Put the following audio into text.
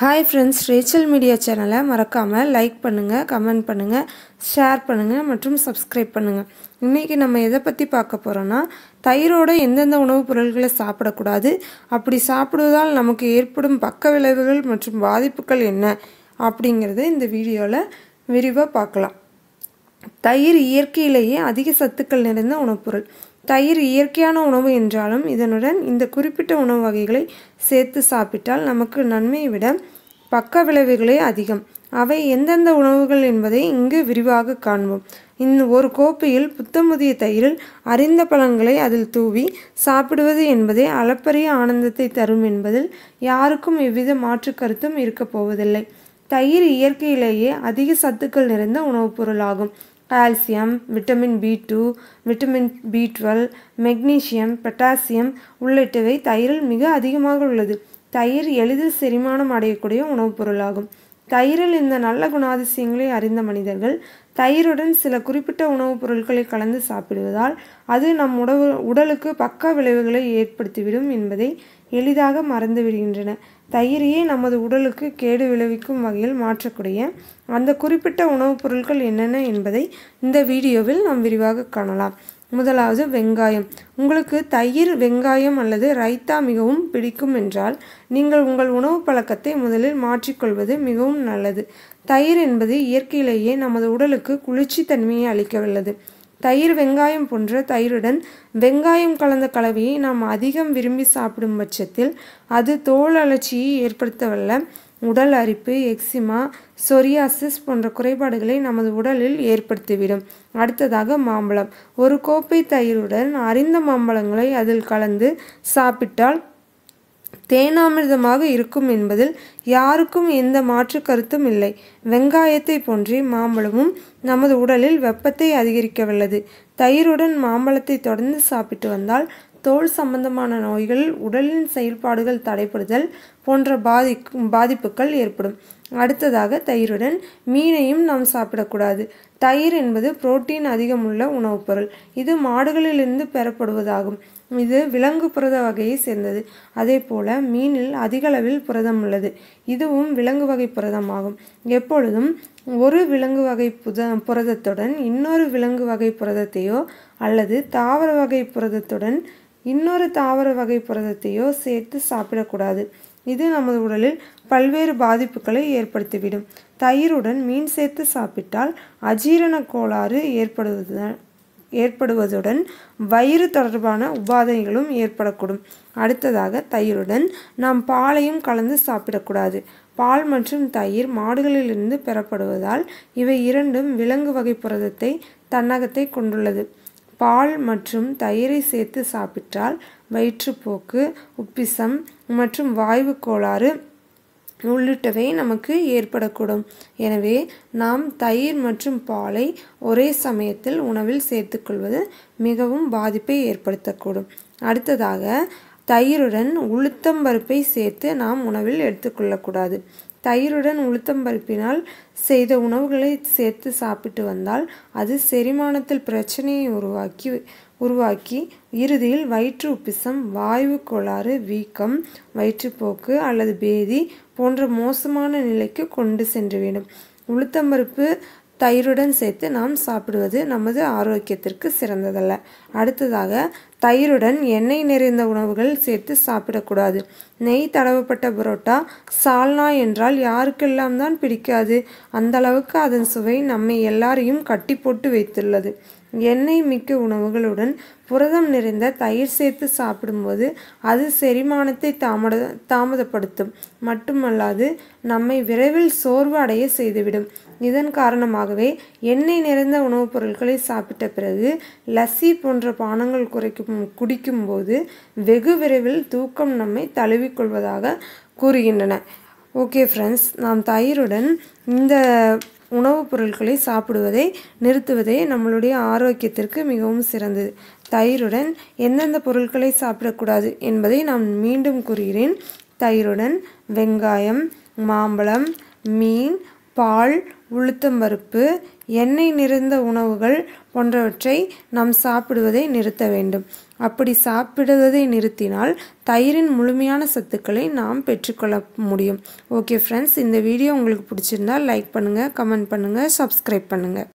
hi friends Rachel media சேனலை மறக்காமல் like பண்ணுங்கள் கமெண்ட் பண்ணுங்கள் ஷேர் பண்ணுங்கள் மற்றும் சப்ஸ்கிரைப் பண்ணுங்கள் இன்றைக்கி நம்ம எதை பற்றி பார்க்க போகிறோன்னா தயிரோட எந்தெந்த உணவுப் பொருள்களை சாப்பிடக்கூடாது அப்படி சாப்பிடுவதால் நமக்கு ஏற்படும் பக்க விளைவுகள் மற்றும் பாதிப்புகள் என்ன அப்படிங்கிறத இந்த வீடியோவில் விரிவாக பார்க்கலாம் தயிர் இயற்கையிலேயே அதிக சத்துக்கள் நிறைந்த உணவுப் பொருள் தயிர் இயற்கையான உணவு என்றாலும் இதனுடன் இந்த குறிப்பிட்ட உணவு வகைகளை சேர்த்து சாப்பிட்டால் நமக்கு நன்மையை விட பக்க விளைவுகளே அதிகம் அவை எந்தெந்த உணவுகள் என்பதை இங்கு விரிவாக காண்போம் இந்த ஒரு கோப்பையில் புத்தமுதிய தயிரில் அறிந்த பழங்களை அதில் தூவி சாப்பிடுவது என்பதே அளப்பரிய ஆனந்தத்தை தரும் என்பதில் யாருக்கும் எவ்வித மாற்று கருத்தும் இருக்கப் போவதில்லை தயிர் இயற்கையிலேயே அதிக சத்துக்கள் நிறைந்த உணவுப் பொருளாகும் calcium vitamin B two vitamin B twelve magnesium potassium உள்ளிட்டவை தயிரில் மிக அதிகமாக உள்ளது தயிர் எளிதில் செரிமானம் அடையக்கூடிய உணவுப் பொருளாகும் தயிரில் இந்த நல்ல குணாதிசயங்களை அறிந்த மனிதர்கள் தயிருடன் சில குறிப்பிட்ட உணவுப் பொருட்களை கலந்து சாப்பிடுவதால் அது நம் உடவு உடலுக்கு பக்க விளைவுகளை ஏற்படுத்திவிடும் என்பதை எளிதாக மறந்துவிடுகின்றன தயிரையே நமது உடலுக்கு கேடு விளைவிக்கும் வகையில் மாற்றக்கூடிய அந்த குறிப்பிட்ட உணவுப் பொருட்கள் என்னென்ன என்பதை இந்த வீடியோவில் நாம் விரிவாக காணலாம் முதலாவது வெங்காயம் உங்களுக்கு தயிர் வெங்காயம் அல்லது ரைத்தா மிகவும் பிடிக்கும் என்றால் நீங்கள் உங்கள் உணவு பழக்கத்தை முதலில் மாற்றிக்கொள்வது மிகவும் நல்லது தயிர் என்பது இயற்கையிலேயே நமது உடலுக்கு குளிர்ச்சி தன்மையை அளிக்கவல்லது தயிர் வெங்காயம் போன்ற தயிருடன் வெங்காயம் கலந்த கலவையை நாம் அதிகம் விரும்பி சாப்பிடும் பட்சத்தில் அது தோல் அழற்சியை ஏற்படுத்தவல்ல உடல் அரிப்பு எக்ஸிமா சொரியாசிஸ் போன்ற குறைபாடுகளை நமது உடலில் ஏற்படுத்திவிடும் அடுத்ததாக மாம்பழம் ஒரு கோப்பை தயிருடன் அரிந்த மாம்பழங்களை அதில் கலந்து சாப்பிட்டால் தேனாமிர்தமாக இருக்கும் என்பதில் யாருக்கும் எந்த மாற்று கருத்தும் இல்லை வெங்காயத்தை போன்றே மாம்பழமும் நமது உடலில் வெப்பத்தை அதிகரிக்க வல்லது தயிருடன் மாம்பழத்தை தொடர்ந்து சாப்பிட்டு வந்தால் தோல் சம்பந்தமான நோய்கள் உடலின் செயல்பாடுகள் தடைப்படுதல் போன்ற பாதி பாதிப்புகள் ஏற்படும் அடுத்ததாக தயிருடன் மீனையும் நாம் சாப்பிடக்கூடாது தயிர் என்பது புரோட்டீன் அதிகமுள்ள உணவுப் பொருள் இது மாடுகளிலிருந்து பெறப்படுவதாகும் இது விலங்கு புரத வகையை சேர்ந்தது அதே போல மீனில் அதிகளவில் புரதம் உள்ளது இதுவும் விலங்கு வகை புரதமாகும் எப்பொழுதும் ஒரு விலங்கு வகை புத புரதத்துடன் இன்னொரு விலங்கு வகை புரதத்தையோ அல்லது தாவர வகை புரதத்துடன் இன்னொரு தாவர வகை புரதத்தையோ சேர்த்து சாப்பிடக்கூடாது இது நமது உடலில் பல்வேறு பாதிப்புகளை ஏற்படுத்திவிடும் தயிருடன் மீன் சேர்த்து சாப்பிட்டால் அஜீரண கோளாறு ஏற்படுவதுதான் ஏற்படுவதுடன் வயிறு தொடர்பான உபாதைகளும் ஏற்படக்கூடும் அடுத்ததாக தயிருடன் நாம் பாலையும் கலந்து சாப்பிடக்கூடாது பால் மற்றும் தயிர் மாடுகளிலிருந்து பெறப்படுவதால் இவை இரண்டும் விலங்கு வகை புரதத்தை தன்னகத்தை கொண்டுள்ளது பால் மற்றும் தயிரை சேர்த்து சாப்பிட்டால் வயிற்றுப்போக்கு உப்பிசம் மற்றும் வாய்வு கோளாறு உள்ளிட்டவை நமக்கு ஏற்படக்கூடும் எனவே நாம் தயிர் மற்றும் பாலை ஒரே சமயத்தில் உணவில் சேர்த்துக்கொள்வது மிகவும் பாதிப்பை ஏற்படுத்தக்கூடும் அடுத்ததாக தயிருடன் உளுத்தம்பருப்பை சேர்த்து நாம் உணவில் எடுத்துக்கொள்ளக்கூடாது தயிருடன் உளுத்தம்பருப்பினால் செய்த உணவுகளை சேர்த்து சாப்பிட்டு வந்தால் அது செரிமானத்தில் பிரச்சனையை உருவாக்கி உருவாக்கி இறுதியில் வயிற்று உப்பிசம் வாயு கோளாறு வீக்கம் வயிற்றுப்போக்கு அல்லது பேதி போன்ற மோசமான நிலைக்கு கொண்டு சென்று சென்றுவிடும் உளுத்தம்பருப்பு தயிருடன் சேர்த்து நாம் சாப்பிடுவது நமது ஆரோக்கியத்திற்கு சிறந்ததல்ல அடுத்ததாக தயிருடன் எண்ணெய் நிறைந்த உணவுகள் சேர்த்து சாப்பிடக்கூடாது நெய் தடவப்பட்ட புரோட்டா சால்னா என்றால் யாருக்கெல்லாம் தான் பிடிக்காது அந்த அளவுக்கு அதன் சுவை நம்மை எல்லாரையும் கட்டி போட்டு வைத்துள்ளது எண்ணெய் மிக்க உணவுகளுடன் புரதம் நிறைந்த தயிர் சேர்த்து சாப்பிடும்போது அது செரிமானத்தை தாமத தாமதப்படுத்தும் மட்டுமல்லாது நம்மை விரைவில் சோர்வு அடைய செய்துவிடும் இதன் காரணமாகவே எண்ணெய் நிறைந்த உணவுப் பொருட்களை சாப்பிட்ட பிறகு லஸ்ஸி போன்ற பானங்கள் குறைக்கும் குடிக்கும்போது வெகு விரைவில் தூக்கம் நம்மை தழுவிக்கொள்வதாக கூறுகின்றன ஓகே ஃப்ரெண்ட்ஸ் நாம் தயிருடன் இந்த உணவுப் பொருட்களை சாப்பிடுவதை நிறுத்துவதே நம்மளுடைய ஆரோக்கியத்திற்கு மிகவும் சிறந்தது தயிருடன் எந்தெந்த பொருட்களை சாப்பிடக்கூடாது என்பதை நான் மீண்டும் கூறுகிறேன் தயிருடன் வெங்காயம் மாம்பழம் மீன் பால் உளுத்தம் பருப்பு எண்ணெய் நிறைந்த உணவுகள் போன்றவற்றை நாம் சாப்பிடுவதை நிறுத்த வேண்டும் அப்படி சாப்பிடுவதை நிறுத்தினால் தயிரின் முழுமையான சத்துக்களை நாம் பெற்றுக்கொள்ள முடியும் ஓகே ஃப்ரெண்ட்ஸ் இந்த வீடியோ உங்களுக்கு பிடிச்சிருந்தால் லைக் பண்ணுங்கள் கமெண்ட் பண்ணுங்கள் சப்ஸ்கிரைப் பண்ணுங்கள்